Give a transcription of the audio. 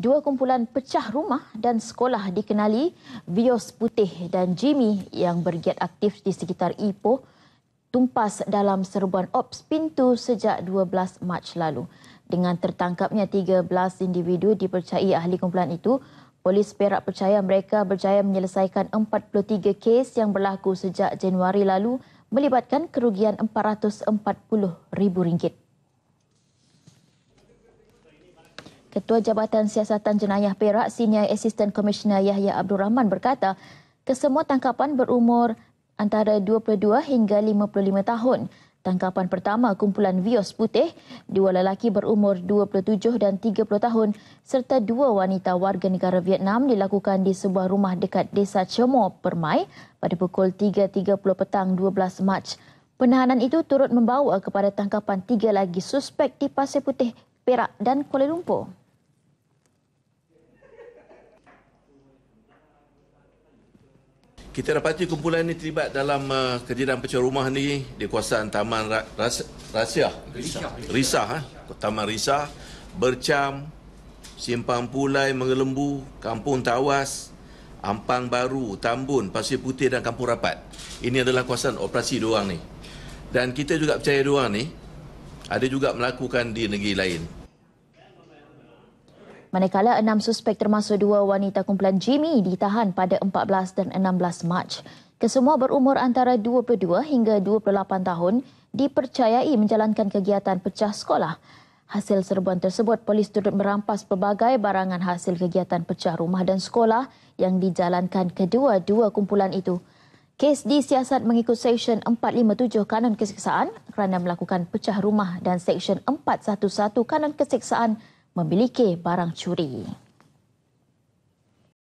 dua kumpulan pecah rumah dan sekolah dikenali Vios Putih dan Jimmy yang bergiat aktif di sekitar Ipoh tumpas dalam serbuan ops pintu sejak 12 Mac lalu. Dengan tertangkapnya 13 individu dipercayai ahli kumpulan itu, polis Perak percaya mereka berjaya menyelesaikan 43 kes yang berlaku sejak Januari lalu melibatkan kerugian RM440,000. Ketua Jabatan Siasatan Jenayah Perak Senior Assistant Commissioner Yahya Abdul Rahman berkata, kesemua tangkapan berumur antara 22 hingga 55 tahun. Tangkapan pertama kumpulan Vios Putih, dua lelaki berumur 27 dan 30 tahun serta dua wanita warga negara Vietnam dilakukan di sebuah rumah dekat Desa Chemo, Permai pada pukul 3.30 petang 12 Mac. Penahanan itu turut membawa kepada tangkapan tiga lagi suspek di Pasir Putih, Perak dan Kuala Lumpur. kita dapati kumpulan ini terlibat dalam uh, kejadian pecah rumah ni di kawasan Taman Ra- Ras- Rahsia Risa, ha? Taman Risah Bercam Simpang Pulai Mengelembu Kampung Tawas Ampang Baru Tambun Pasir Putih dan Kampung Rapat ini adalah kawasan operasi diorang ni dan kita juga percaya diorang ni ada juga melakukan di negeri lain manakala enam suspek termasuk dua wanita kumpulan Jimmy ditahan pada 14 dan 16 Mac. Kesemua berumur antara 22 hingga 28 tahun dipercayai menjalankan kegiatan pecah sekolah. Hasil serbuan tersebut, polis turut merampas pelbagai barangan hasil kegiatan pecah rumah dan sekolah yang dijalankan kedua-dua kumpulan itu. Kes disiasat mengikut Seksyen 457 Kanun Keseksaan kerana melakukan pecah rumah dan Seksyen 411 Kanun Keseksaan memiliki barang curi.